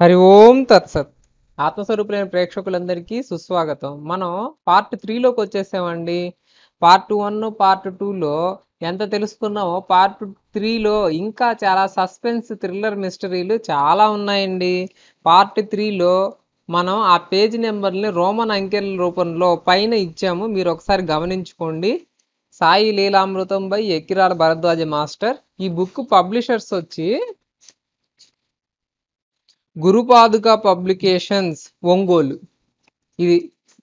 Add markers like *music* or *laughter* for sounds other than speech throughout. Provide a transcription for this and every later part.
హరి ఓం తత్సత్ ఆత్మస్వరూపులైన ప్రేక్షకులందరికీ సుస్వాగతం మనం పార్ట్ త్రీలోకి వచ్చేసామండి పార్ట్ వన్ పార్ట్ టూలో ఎంత తెలుసుకున్నామో పార్ట్ త్రీలో ఇంకా చాలా సస్పెన్స్ థ్రిల్లర్ మిస్టరీలు చాలా ఉన్నాయండి పార్ట్ త్రీలో మనం ఆ పేజ్ నెంబర్ని రోమన్ అంకెల రూపంలో పైన ఇచ్చాము మీరు ఒకసారి గమనించుకోండి సాయి లీలామృతం బై ఎక్కిరాల భరద్వాజ మాస్టర్ ఈ బుక్ పబ్లిషర్స్ వచ్చి గురుపాదుక పబ్లికేషన్స్ ఒంగోలు ఇది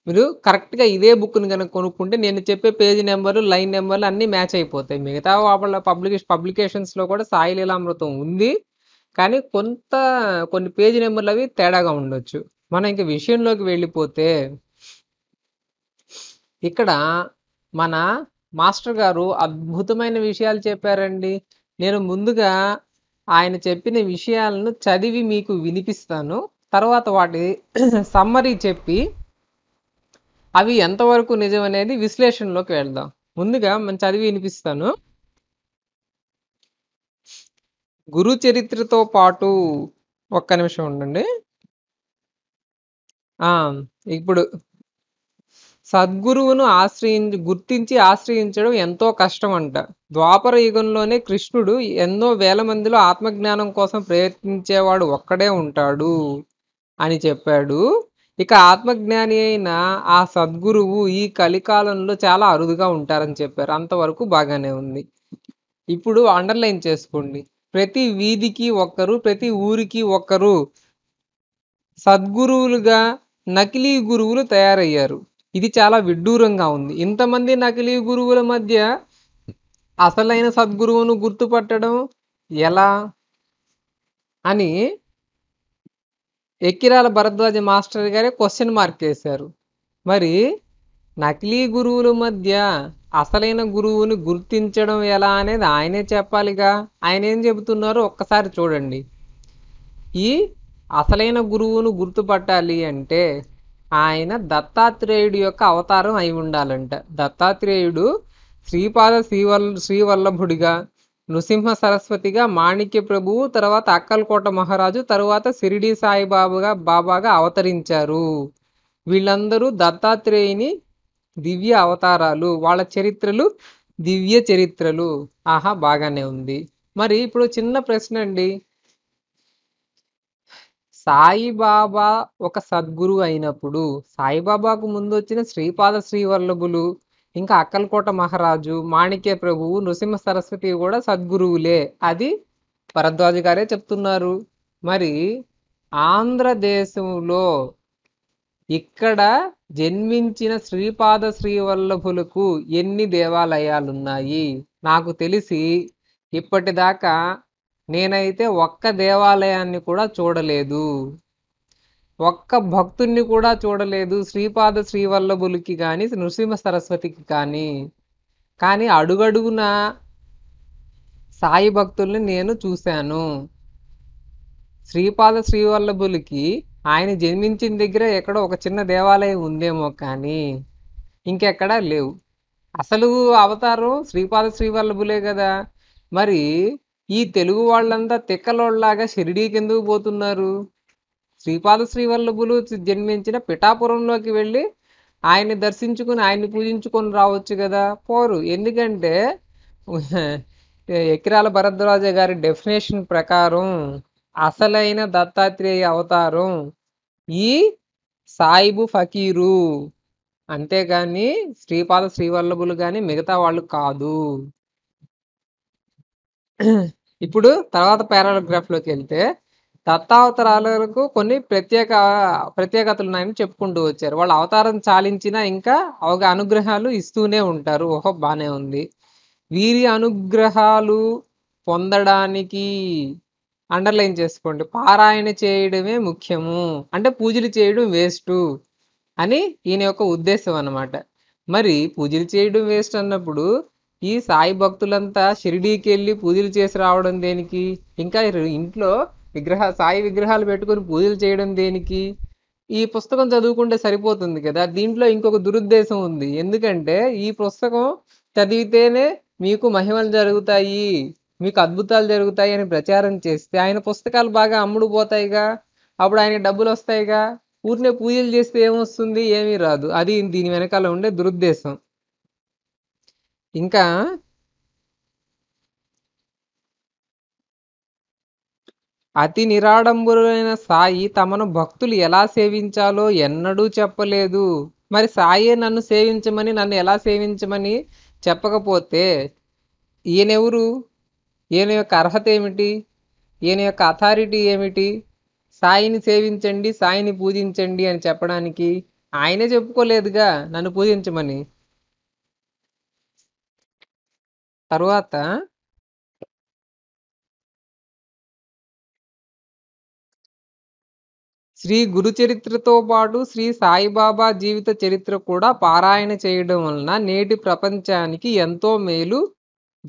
మీరు కరెక్ట్గా ఇదే బుక్ని కనుక కొనుక్కుంటే నేను చెప్పే పేజీ నెంబర్లు లైన్ నెంబర్లు అన్నీ మ్యాచ్ అయిపోతాయి మిగతా వాళ్ళ పబ్లికేషన్ పబ్లికేషన్స్లో కూడా సాయి లీలామృతం ఉంది కానీ కొంత కొన్ని పేజీ నెంబర్లు అవి తేడాగా ఉండొచ్చు మనం ఇంక విషయంలోకి వెళ్ళిపోతే ఇక్కడ మన మాస్టర్ గారు అద్భుతమైన విషయాలు చెప్పారండి నేను ముందుగా ఆయన చెప్పిన విషయాలను చదివి మీకు వినిపిస్తాను తర్వాత వాటి సమ్మరీ *clears throat* చెప్పి అవి ఎంతవరకు నిజం అనేది విశ్లేషణలోకి వెళ్దాం ముందుగా మనం చదివి వినిపిస్తాను గురు చరిత్రతో పాటు ఒక్క నిమిషం ఉండండి ఇప్పుడు సద్గురువును ఆశ్రయించి గుర్తించి ఆశ్రయించడం ఎంతో కష్టం అంట ద్వాపర యుగంలోనే కృష్ణుడు ఎన్నో వేల మందిలో ఆత్మజ్ఞానం కోసం ప్రయత్నించేవాడు ఒక్కడే ఉంటాడు అని చెప్పాడు ఇక ఆత్మజ్ఞాని అయిన ఆ సద్గురువు ఈ కలికాలంలో చాలా అరుదుగా ఉంటారని చెప్పారు అంతవరకు బాగానే ఉంది ఇప్పుడు అండర్లైన్ చేసుకోండి ప్రతి వీధికి ఒక్కరు ప్రతి ఊరికి ఒక్కరు సద్గురువులుగా నకిలీ గురువులు తయారయ్యారు ఇది చాలా విడ్డూరంగా ఉంది ఇంతమంది నకిలీ గురువుల మధ్య అసలైన సద్గురువును గుర్తుపట్టడం ఎలా అని ఎక్కిరాల భరద్వాజ మాస్టర్ గారే క్వశ్చన్ మార్క్ వేశారు మరి నకిలీ గురువుల మధ్య అసలైన గురువుని గుర్తించడం ఎలా అనేది ఆయనే చెప్పాలిగా ఆయన ఏం చెబుతున్నారో ఒక్కసారి చూడండి ఈ అసలైన గురువును గుర్తుపట్టాలి అంటే ఆయన దత్తాత్రేయుడు యొక్క అవతారం అయి ఉండాలంట దత్తాత్రేయుడు శ్రీపాద శ్రీవల్ శ్రీవల్లభుడిగా నృసింహ సరస్వతిగా మాణిక్య ప్రభువు తర్వాత అక్కల్కోట మహారాజు తరువాత సిరిడి సాయిబాబుగా బాబాగా అవతరించారు వీళ్ళందరూ దత్తాత్రేయుని దివ్య అవతారాలు వాళ్ళ చరిత్రలు దివ్య చరిత్రలు ఆహా బాగానే ఉంది మరి ఇప్పుడు చిన్న ప్రశ్న అండి సాయిబాబా ఒక సద్గురు అయినప్పుడు సాయిబాబాకు ముందు వచ్చిన శ్రీపాద శ్రీవల్లభులు ఇంకా అక్కలకోట మహారాజు మాణిక్య ప్రభువు నృసింహ సరస్వతి కూడా సద్గురువులే అది భరద్వాజు గారే చెప్తున్నారు మరి ఆంధ్రదేశంలో ఇక్కడ జన్మించిన శ్రీపాద శ్రీవల్లభులకు ఎన్ని దేవాలయాలున్నాయి నాకు తెలిసి ఇప్పటిదాకా నేనైతే ఒక్క దేవాలయాన్ని కూడా చూడలేదు ఒక్క భక్తుణ్ణి కూడా చూడలేదు శ్రీపాద శ్రీవల్లభులకి కానీ నృసింహ సరస్వతికి కానీ కానీ అడుగడుగున సాయి భక్తుల్ని నేను చూశాను శ్రీపాద శ్రీవల్లభులకి ఆయన జన్మించిన దగ్గర ఎక్కడో ఒక చిన్న దేవాలయం ఉందేమో కానీ ఇంకెక్కడా లేవు అసలు అవతారం శ్రీపాద శ్రీవల్లభులే కదా మరి ఈ తెలుగు వాళ్ళంతా తిక్కలోళ్లాగా షిరిడీకి ఎందుకు పోతున్నారు శ్రీపాద శ్రీవల్లభులు జన్మించిన పిఠాపురంలోకి వెళ్ళి ఆయన్ని దర్శించుకుని ఆయన్ని పూజించుకొని రావచ్చు కదా పోరు ఎందుకంటే ఎకిరాల భరద్వాజ గారి డెఫినేషన్ ప్రకారం అసలైన దత్తాత్రేయ అవతారం ఈ సాయిబు ఫకీరు అంతేగాని శ్రీపాద శ్రీవల్లభులు కానీ మిగతా వాళ్ళు కాదు ఇప్పుడు తర్వాత పారాగ్రాఫ్లోకి వెళ్తే దత్తావతారాలకు కొన్ని ప్రత్యేక ప్రత్యేకతలు ఉన్నాయని చెప్పుకుంటూ వచ్చారు వాళ్ళు అవతారం చాలించినా ఇంకా అవగ అనుగ్రహాలు ఇస్తూనే ఉంటారు ఓహో బాగానే ఉంది వీరి అనుగ్రహాలు పొందడానికి అండర్లైన్ చేసుకోండి పారాయణ చేయడమే ముఖ్యము అంటే పూజలు చేయడం వేస్ట్ అని ఈయన యొక్క ఉద్దేశం అన్నమాట మరి పూజలు చేయడం వేస్ట్ అన్నప్పుడు ఈ సాయి భక్తులంతా షిరిడీకి వెళ్ళి పూజలు చేసి రావడం దేనికి ఇంకా ఇంట్లో విగ్రహ సాయి విగ్రహాలు పెట్టుకుని పూజలు చేయడం దేనికి ఈ పుస్తకం చదువుకుంటే సరిపోతుంది కదా దీంట్లో ఇంకొక దురుద్దేశం ఉంది ఎందుకంటే ఈ పుస్తకం చదివితేనే మీకు మహిమలు జరుగుతాయి మీకు అద్భుతాలు జరుగుతాయి అని ప్రచారం చేస్తే ఆయన పుస్తకాలు బాగా అమ్ముడు పోతాయిగా అప్పుడు ఆయనకి డబ్బులు వస్తాయిగా ఊరినే పూజలు చేస్తే ఏమొస్తుంది ఏమీ రాదు అది దీని వెనకాల ఉండే దురుద్దేశం ఇంకా అతి నిరాడంబరులైన సాయి తమను భక్తులు ఎలా సేవించాలో ఎన్నడూ చెప్పలేదు మరి సాయి నన్ను సేవించమని నన్ను ఎలా సేవించమని చెప్పకపోతే ఈయనెవరు ఈయన యొక్క అర్హత ఏమిటి ఈయన యొక్క అథారిటీ ఏమిటి సాయిని సేవించండి సాయిని పూజించండి అని చెప్పడానికి ఆయనే చెప్పుకోలేదుగా నన్ను పూజించమని తరువాత శ్రీ గురు చరిత్రతో పాటు శ్రీ సాయిబాబా జీవిత చరిత్ర కూడా పారాయణ చేయడం వలన నేటి ప్రపంచానికి ఎంతో మేలు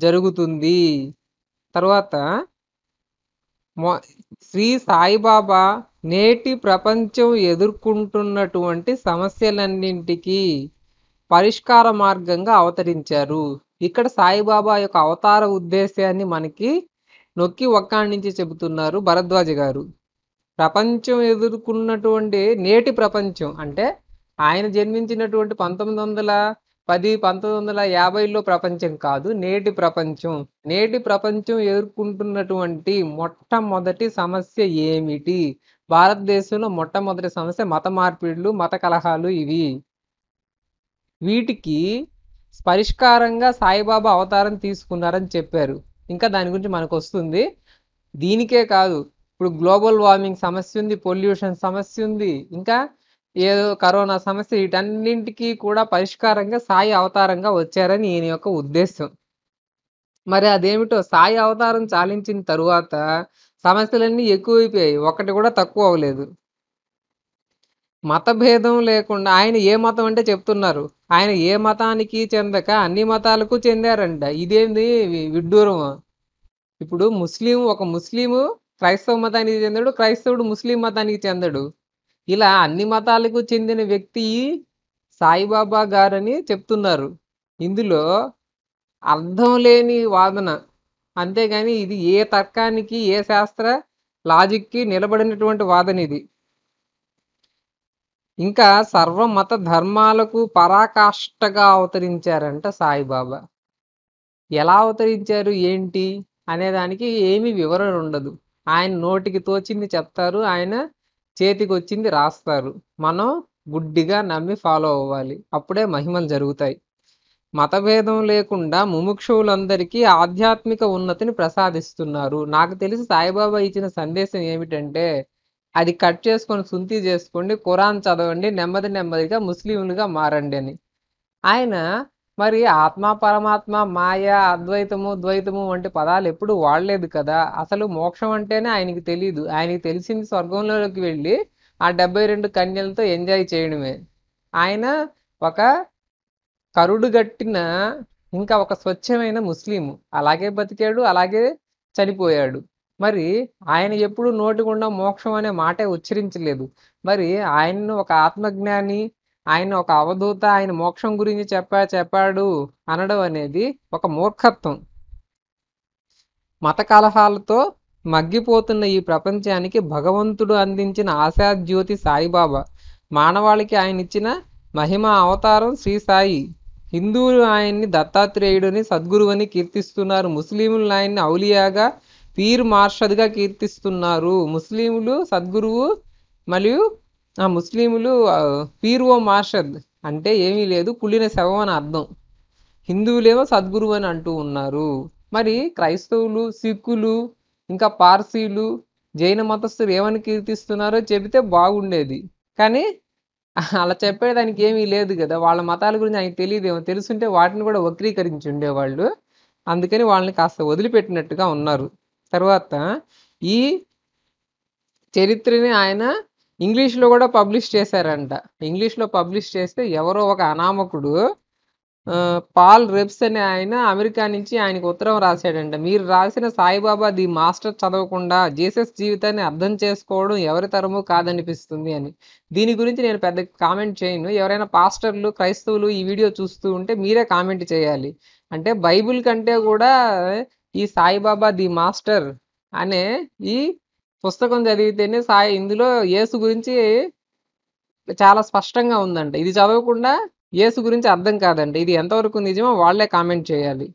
జరుగుతుంది తర్వాత శ్రీ సాయిబాబా నేటి ప్రపంచం ఎదుర్కొంటున్నటువంటి సమస్యలన్నింటికీ పరిష్కార మార్గంగా అవతరించారు ఇక్కడ సాయిబాబా యొక్క అవతార ఉద్దేశాన్ని మనకి నొక్కి ఒక్కాడి నుంచి చెబుతున్నారు భరద్వాజ గారు ప్రపంచం ఎదుర్కొన్నటువంటి నేటి ప్రపంచం అంటే ఆయన జన్మించినటువంటి పంతొమ్మిది వందల పది పంతొమ్మిది వందల యాభైలో ప్రపంచం కాదు నేటి ప్రపంచం నేటి ప్రపంచం ఎదుర్కొంటున్నటువంటి మొట్టమొదటి సమస్య ఏమిటి భారతదేశంలో మొట్టమొదటి సమస్య మత మార్పిడులు మత కలహాలు ఇవి వీటికి పరిష్కారంగా సాయిబాబా అవతారం తీసుకున్నారని చెప్పారు ఇంకా దాని గురించి మనకు వస్తుంది దీనికే కాదు ఇప్పుడు గ్లోబల్ వార్మింగ్ సమస్య ఉంది పొల్యూషన్ సమస్య ఉంది ఇంకా ఏదో కరోనా సమస్య వీటన్నింటికి కూడా పరిష్కారంగా సాయి అవతారంగా వచ్చారని ఈయన యొక్క ఉద్దేశం మరి అదేమిటో సాయి అవతారం చాలించిన తరువాత సమస్యలన్నీ ఎక్కువైపోయాయి ఒకటి కూడా తక్కువ అవ్వలేదు మతభేదం లేకుండా ఆయన ఏ మతం అంటే చెప్తున్నారు ఆయన ఏ మతానికి చెందక అన్ని మతాలకు చెందారంట ఇదేంది విడ్డూరం ఇప్పుడు ముస్లిం ఒక ముస్లిము క్రైస్తవ మతానికి చెందడు క్రైస్తవుడు ముస్లిం మతానికి చెందడు ఇలా అన్ని మతాలకు చెందిన వ్యక్తి సాయిబాబా గారని చెప్తున్నారు ఇందులో అర్థం లేని వాదన అంతేగాని ఇది ఏ తర్కానికి ఏ శాస్త్ర లాజిక్కి నిలబడినటువంటి వాదన ఇది ఇంకా సర్వ మత ధర్మాలకు పరాకాష్ఠగా అవతరించారంట సాయిబాబా ఎలా అవతరించారు ఏంటి అనేదానికి ఏమీ వివరణ ఉండదు ఆయన నోటికి తోచింది చెప్తారు ఆయన చేతికి వచ్చింది రాస్తారు మనం గుడ్డిగా నమ్మి ఫాలో అవ్వాలి అప్పుడే మహిమలు జరుగుతాయి మతభేదం లేకుండా ముముక్షువులందరికీ ఆధ్యాత్మిక ఉన్నతిని ప్రసాదిస్తున్నారు నాకు తెలిసి సాయిబాబా ఇచ్చిన సందేశం ఏమిటంటే అది కట్ చేసుకొని సుంతి చేసుకోండి ఖురాన్ చదవండి నెమ్మది నెమ్మదిగా ముస్లింలుగా మారండి అని ఆయన మరి ఆత్మ పరమాత్మ మాయ అద్వైతము ద్వైతము వంటి పదాలు ఎప్పుడు వాడలేదు కదా అసలు మోక్షం అంటేనే ఆయనకి తెలియదు ఆయనకి తెలిసింది స్వర్గంలోకి వెళ్ళి ఆ డెబ్బై రెండు కన్యలతో ఎంజాయ్ చేయడమే ఆయన ఒక కరుడు గట్టిన ఇంకా ఒక స్వచ్ఛమైన ముస్లిం అలాగే బతికాడు అలాగే చనిపోయాడు మరి ఆయన ఎప్పుడు నోటికుండా మోక్షం అనే మాటే ఉచ్చరించలేదు మరి ఆయన్ను ఒక ఆత్మజ్ఞాని ఆయన ఒక అవధూత ఆయన మోక్షం గురించి చెప్పా చెప్పాడు అనడం అనేది ఒక మూర్ఖత్వం మత కలహాలతో మగ్గిపోతున్న ఈ ప్రపంచానికి భగవంతుడు అందించిన ఆశాజ్యోతి సాయిబాబా మానవాళికి ఆయన ఇచ్చిన మహిమ అవతారం శ్రీ సాయి హిందువులు ఆయన్ని దత్తాత్రేయుడిని సద్గురువని కీర్తిస్తున్నారు ముస్లింలు ఆయన్ని ఔలియాగా పీర్ మార్షద్గా కీర్తిస్తున్నారు ముస్లింలు సద్గురువు మరియు ఆ ముస్లింలు పీర్ ఓ మార్షద్ అంటే ఏమీ లేదు పులిన శవం అని అర్థం హిందువులేమో సద్గురువు అని అంటూ ఉన్నారు మరి క్రైస్తవులు సిక్కులు ఇంకా పార్సీలు జైన మతస్థులు ఏమని కీర్తిస్తున్నారో చెబితే బాగుండేది కానీ అలా చెప్పేదానికి ఏమీ లేదు కదా వాళ్ళ మతాల గురించి తెలియదు తెలియదేమో తెలుసుంటే వాటిని కూడా వక్రీకరించి ఉండేవాళ్ళు అందుకని వాళ్ళని కాస్త వదిలిపెట్టినట్టుగా ఉన్నారు తర్వాత ఈ చరిత్రని ఆయన ఇంగ్లీష్లో కూడా పబ్లిష్ చేశారంట ఇంగ్లీష్లో పబ్లిష్ చేస్తే ఎవరో ఒక అనామకుడు పాల్ రెబ్స్ అనే ఆయన అమెరికా నుంచి ఆయనకు ఉత్తరం రాశాడంట మీరు రాసిన సాయిబాబా ది మాస్టర్ చదవకుండా జీసస్ జీవితాన్ని అర్థం చేసుకోవడం ఎవరి తరము కాదనిపిస్తుంది అని దీని గురించి నేను పెద్ద కామెంట్ చేయను ఎవరైనా పాస్టర్లు క్రైస్తవులు ఈ వీడియో చూస్తూ ఉంటే మీరే కామెంట్ చేయాలి అంటే బైబిల్ కంటే కూడా ఈ సాయిబాబా ది మాస్టర్ అనే ఈ పుస్తకం చదివితేనే సాయి ఇందులో యేసు గురించి చాలా స్పష్టంగా ఉందంట ఇది చదవకుండా యేసు గురించి అర్థం కాదండి ఇది ఎంతవరకు నిజమో వాళ్లే కామెంట్ చేయాలి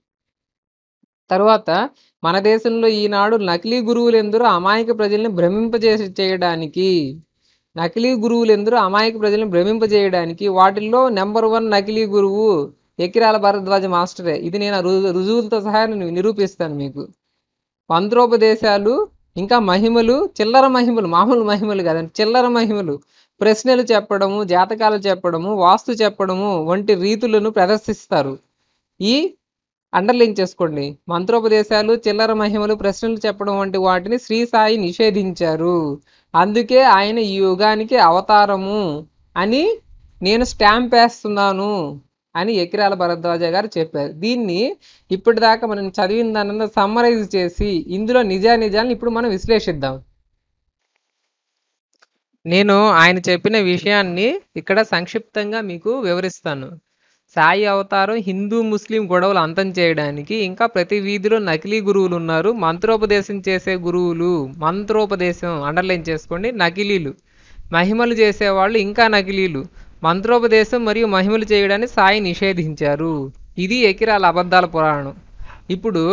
తర్వాత మన దేశంలో ఈనాడు నకిలీ గురువులెందరూ అమాయక ప్రజల్ని భ్రమింపజేసి చేయడానికి నకిలీ ఎందరో అమాయక ప్రజలను భ్రమింపజేయడానికి వాటిల్లో నెంబర్ వన్ నకిలీ గురువు ఎకిరాల భరద్వాజ మాస్టరే ఇది నేను రుజువులతో సహా నిరూపిస్తాను మీకు మంత్రోపదేశాలు ఇంకా మహిమలు చిల్లర మహిమలు మామూలు మహిమలు కాదండి చిల్లర మహిమలు ప్రశ్నలు చెప్పడము జాతకాలు చెప్పడము వాస్తు చెప్పడము వంటి రీతులను ప్రదర్శిస్తారు ఈ అండర్లైన్ చేసుకోండి మంత్రోపదేశాలు చిల్లర మహిమలు ప్రశ్నలు చెప్పడం వంటి వాటిని శ్రీ సాయి నిషేధించారు అందుకే ఆయన ఈ యుగానికి అవతారము అని నేను స్టాంప్ వేస్తున్నాను అని ఎకిరాల భరద్వాజ గారు చెప్పారు దీన్ని ఇప్పటిదాకా మనం చదివిన దానంతా సమ్మరైజ్ చేసి ఇందులో నిజా నిజాన్ని ఇప్పుడు మనం విశ్లేషిద్దాం నేను ఆయన చెప్పిన విషయాన్ని ఇక్కడ సంక్షిప్తంగా మీకు వివరిస్తాను సాయి అవతారం హిందూ ముస్లిం గొడవలు అంతం చేయడానికి ఇంకా ప్రతి వీధిలో నకిలీ గురువులు ఉన్నారు మంత్రోపదేశం చేసే గురువులు మంత్రోపదేశం అండర్లైన్ చేసుకోండి నకిలీలు మహిమలు చేసేవాళ్ళు ఇంకా నకిలీలు మంత్రోపదేశం మరియు మహిమలు చేయడాన్ని సాయి నిషేధించారు ఇది ఎకిరాల అబద్ధాల పురాణం ఇప్పుడు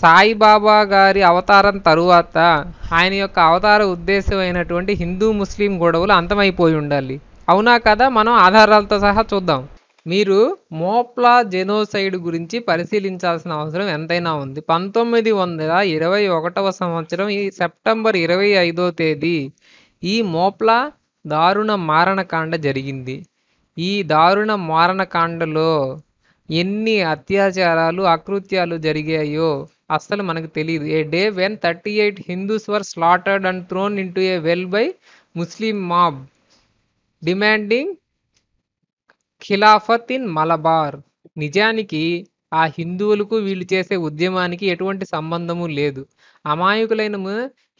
సాయిబాబా గారి అవతారం తరువాత ఆయన యొక్క అవతార ఉద్దేశమైనటువంటి హిందూ ముస్లిం గొడవలు అంతమైపోయి ఉండాలి అవునా కదా మనం ఆధారాలతో సహా చూద్దాం మీరు మోప్లా జెనోసైడ్ గురించి పరిశీలించాల్సిన అవసరం ఎంతైనా ఉంది పంతొమ్మిది వందల ఇరవై ఒకటవ సంవత్సరం ఈ సెప్టెంబర్ ఇరవై ఐదో తేదీ ఈ మోప్లా దారుణ మారణకాండ జరిగింది ఈ దారుణ మారణకాండలో ఎన్ని అత్యాచారాలు అకృత్యాలు జరిగాయో అస్సలు మనకు తెలియదు a day when thirty eight Hindus were slaughtered and thrown into a well by Muslim mob demanding Khilafat in Malabar నిజానికి ఆ హిందువులకు వీళ్ళు చేసే ఉద్యమానికి ఎటువంటి సంబంధము లేదు అమాయకులైన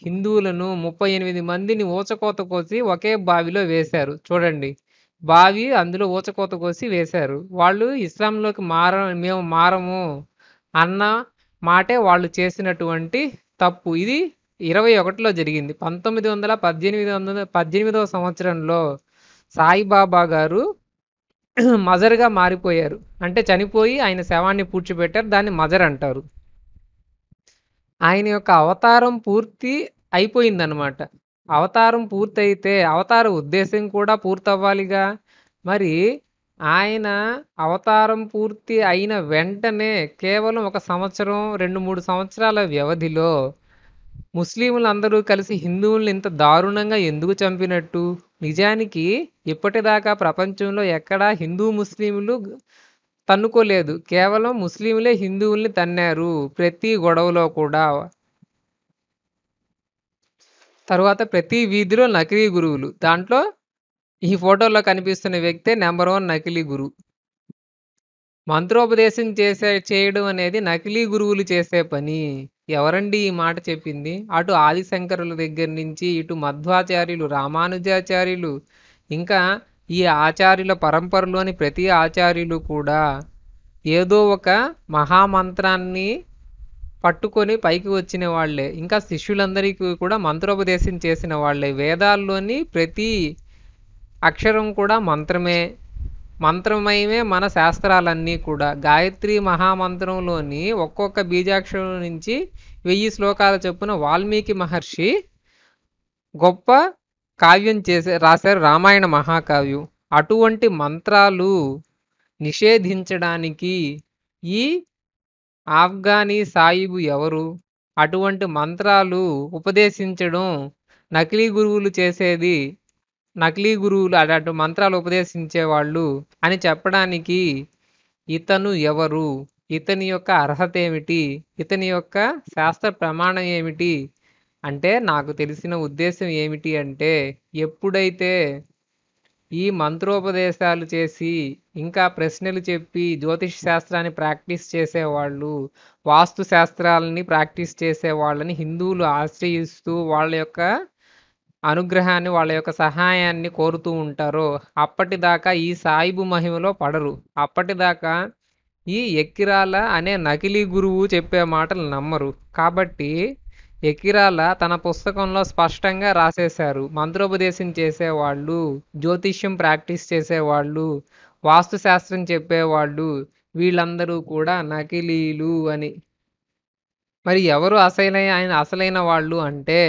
హిందువులను ముప్పై ఎనిమిది మందిని ఊచకోత కోసి ఒకే బావిలో వేశారు చూడండి బావి అందులో ఊచకోత కోసి వేశారు వాళ్ళు ఇస్లాంలోకి మార మేము మారము అన్న మాటే వాళ్ళు చేసినటువంటి తప్పు ఇది ఇరవై ఒకటిలో జరిగింది పంతొమ్మిది వందల పద్దెనిమిది వందల పద్దెనిమిదవ సంవత్సరంలో సాయిబాబా గారు మజర్గా మారిపోయారు అంటే చనిపోయి ఆయన శవాన్ని పూడ్చిపెట్టారు దాన్ని మజర్ అంటారు ఆయన యొక్క అవతారం పూర్తి అయిపోయిందనమాట అవతారం పూర్తయితే అవతార ఉద్దేశం కూడా పూర్తవ్వాలిగా మరి ఆయన అవతారం పూర్తి అయిన వెంటనే కేవలం ఒక సంవత్సరం రెండు మూడు సంవత్సరాల వ్యవధిలో ముస్లింలందరూ కలిసి హిందువులను ఇంత దారుణంగా ఎందుకు చంపినట్టు నిజానికి ఇప్పటిదాకా ప్రపంచంలో ఎక్కడా హిందూ ముస్లింలు తన్నుకోలేదు కేవలం ముస్లింలే హిందువుల్ని తన్నారు ప్రతి గొడవలో కూడా తర్వాత ప్రతి వీధిలో నకిలీ గురువులు దాంట్లో ఈ ఫోటోలో కనిపిస్తున్న వ్యక్తే నెంబర్ వన్ నకిలీ గురువు మంత్రోపదేశం చేసే చేయడం అనేది నకిలీ గురువులు చేసే పని ఎవరండి ఈ మాట చెప్పింది అటు ఆదిశంకరుల దగ్గర నుంచి ఇటు మధ్వాచార్యులు రామానుజాచార్యులు ఇంకా ఈ ఆచార్యుల పరంపరలోని ప్రతి ఆచార్యులు కూడా ఏదో ఒక మహామంత్రాన్ని పట్టుకొని పైకి వచ్చిన వాళ్ళే ఇంకా శిష్యులందరికీ కూడా మంత్రోపదేశం చేసిన వాళ్ళే వేదాల్లోని ప్రతి అక్షరం కూడా మంత్రమే మంత్రమయమే మన శాస్త్రాలన్నీ కూడా గాయత్రి మహామంత్రంలోని ఒక్కొక్క బీజాక్షరం నుంచి వెయ్యి శ్లోకాల చొప్పున వాల్మీకి మహర్షి గొప్ప కావ్యం చేసే రాశారు రామాయణ మహాకావ్యం అటువంటి మంత్రాలు నిషేధించడానికి ఈ ఆఫ్ఘనీ సాయిబు ఎవరు అటువంటి మంత్రాలు ఉపదేశించడం నకిలీ గురువులు చేసేది నకిలీ గురువులు అలాంటి మంత్రాలు ఉపదేశించేవాళ్ళు అని చెప్పడానికి ఇతను ఎవరు ఇతని యొక్క అర్హత ఏమిటి ఇతని యొక్క శాస్త్ర ప్రమాణం ఏమిటి అంటే నాకు తెలిసిన ఉద్దేశం ఏమిటి అంటే ఎప్పుడైతే ఈ మంత్రోపదేశాలు చేసి ఇంకా ప్రశ్నలు చెప్పి జ్యోతిష్ శాస్త్రాన్ని ప్రాక్టీస్ చేసేవాళ్ళు వాస్తు శాస్త్రాలని ప్రాక్టీస్ చేసేవాళ్ళని హిందువులు ఆశ్రయిస్తూ వాళ్ళ యొక్క అనుగ్రహాన్ని వాళ్ళ యొక్క సహాయాన్ని కోరుతూ ఉంటారో అప్పటిదాకా ఈ సాయిబు మహిమలో పడరు అప్పటిదాకా ఈ ఎక్కిరాల అనే నకిలీ గురువు చెప్పే మాటలు నమ్మరు కాబట్టి ఎకిరాల తన పుస్తకంలో స్పష్టంగా రాసేశారు మంత్రోపదేశం చేసేవాళ్ళు జ్యోతిష్యం ప్రాక్టీస్ చేసేవాళ్ళు వాస్తుశాస్త్రం చెప్పేవాళ్ళు వీళ్ళందరూ కూడా నకిలీలు అని మరి ఎవరు అసలైన ఆయన అసలైన వాళ్ళు అంటే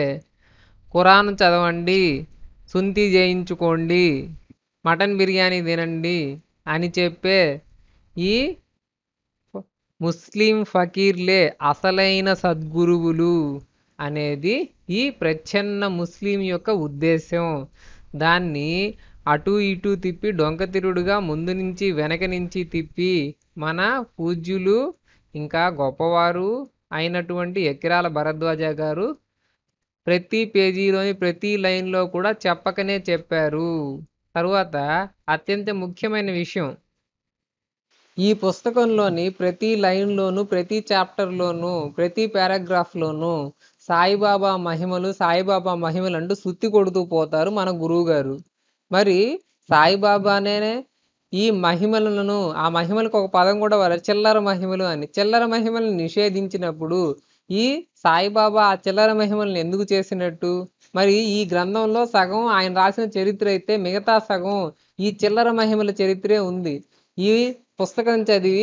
ఖురాన్ చదవండి సుంతి చేయించుకోండి మటన్ బిర్యానీ తినండి అని చెప్పే ఈ ముస్లిం ఫకీర్లే అసలైన సద్గురువులు అనేది ఈ ప్రచ్ఛన్న ముస్లిం యొక్క ఉద్దేశం దాన్ని అటు ఇటు తిప్పి డొంకతిరుడుగా ముందు నుంచి వెనక నుంచి తిప్పి మన పూజ్యులు ఇంకా గొప్పవారు అయినటువంటి ఎకిరాల భరద్వాజ గారు ప్రతి పేజీలోని ప్రతి లైన్లో కూడా చెప్పకనే చెప్పారు తరువాత అత్యంత ముఖ్యమైన విషయం ఈ పుస్తకంలోని ప్రతి లైన్లోనూ ప్రతి చాప్టర్లోను ప్రతి పారాగ్రాఫ్లోను సాయిబాబా మహిమలు సాయిబాబా మహిమలు అంటూ సుత్తి కొడుతూ పోతారు మన గురువు గారు మరి సాయిబాబానే ఈ మహిమలను ఆ మహిమలకు ఒక పదం కూడా వారు చిల్లర మహిమలు అని చిల్లర మహిమలను నిషేధించినప్పుడు ఈ సాయిబాబా ఆ చిల్లర మహిమలను ఎందుకు చేసినట్టు మరి ఈ గ్రంథంలో సగం ఆయన రాసిన చరిత్ర అయితే మిగతా సగం ఈ చిల్లర మహిమల చరిత్రే ఉంది ఈ పుస్తకం చదివి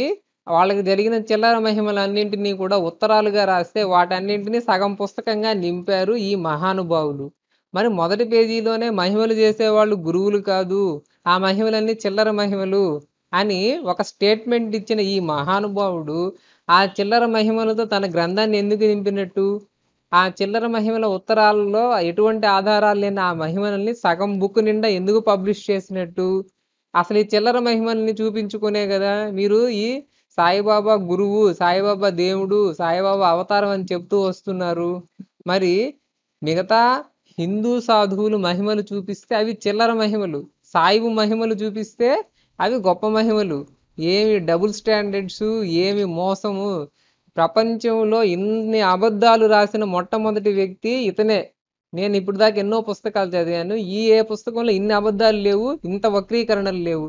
వాళ్ళకి జరిగిన చిల్లర మహిమలన్నింటినీ కూడా ఉత్తరాలుగా రాస్తే వాటన్నింటినీ సగం పుస్తకంగా నింపారు ఈ మహానుభావులు మరి మొదటి పేజీలోనే మహిమలు చేసేవాళ్ళు గురువులు కాదు ఆ మహిమలన్నీ చిల్లర మహిమలు అని ఒక స్టేట్మెంట్ ఇచ్చిన ఈ మహానుభావుడు ఆ చిల్లర మహిమలతో తన గ్రంథాన్ని ఎందుకు నింపినట్టు ఆ చిల్లర మహిమల ఉత్తరాలలో ఎటువంటి ఆధారాలు లేని ఆ మహిమల్ని సగం బుక్ నిండా ఎందుకు పబ్లిష్ చేసినట్టు అసలు ఈ చిల్లర మహిమల్ని చూపించుకునే కదా మీరు ఈ సాయిబాబా గురువు సాయిబాబా దేవుడు సాయిబాబా అవతారం అని చెప్తూ వస్తున్నారు మరి మిగతా హిందూ సాధువులు మహిమలు చూపిస్తే అవి చిల్లర మహిమలు సాయిబు మహిమలు చూపిస్తే అవి గొప్ప మహిమలు ఏమి డబుల్ స్టాండర్డ్స్ ఏమి మోసము ప్రపంచంలో ఇన్ని అబద్ధాలు రాసిన మొట్టమొదటి వ్యక్తి ఇతనే నేను ఇప్పుడు దాకా ఎన్నో పుస్తకాలు చదివాను ఈ ఏ పుస్తకంలో ఇన్ని అబద్ధాలు లేవు ఇంత వక్రీకరణలు లేవు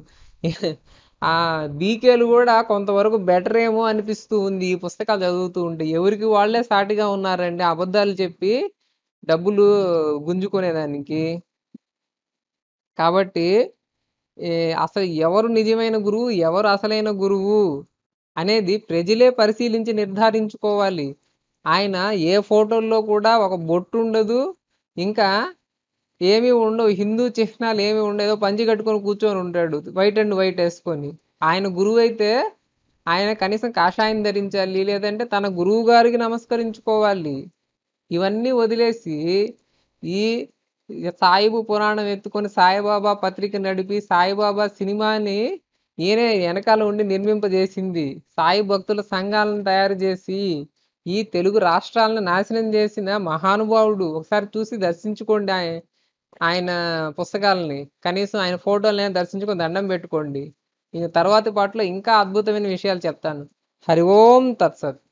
ఆ బీకేలు కూడా కొంతవరకు బెటర్ ఏమో అనిపిస్తూ ఉంది ఈ పుస్తకాలు చదువుతూ ఉంటే ఎవరికి వాళ్ళే సాటిగా ఉన్నారండి అబద్ధాలు చెప్పి డబ్బులు గుంజుకునేదానికి కాబట్టి అసలు ఎవరు నిజమైన గురువు ఎవరు అసలైన గురువు అనేది ప్రజలే పరిశీలించి నిర్ధారించుకోవాలి ఆయన ఏ ఫోటోల్లో కూడా ఒక బొట్టు ఉండదు ఇంకా ఏమి ఉండవు హిందూ చిహ్నాలు ఏమి ఉండేదో పంచి కట్టుకొని కూర్చొని ఉంటాడు వైట్ అండ్ వైట్ వేసుకొని ఆయన గురువు అయితే ఆయన కనీసం కాషాయం ధరించాలి లేదంటే తన గురువు గారికి నమస్కరించుకోవాలి ఇవన్నీ వదిలేసి ఈ సాయిబు పురాణం ఎత్తుకొని సాయిబాబా పత్రిక నడిపి సాయిబాబా సినిమాని ఈయనే వెనకాల ఉండి నిర్మింపజేసింది సాయి భక్తుల సంఘాలను తయారు చేసి ఈ తెలుగు రాష్ట్రాలను నాశనం చేసిన మహానుభావుడు ఒకసారి చూసి దర్శించుకోండి ఆయన ఆయన పుస్తకాలని కనీసం ఆయన ఫోటోలని దర్శించుకుని దండం పెట్టుకోండి ఇక తర్వాతి పాటలో ఇంకా అద్భుతమైన విషయాలు చెప్తాను హరి ఓం తత్సత్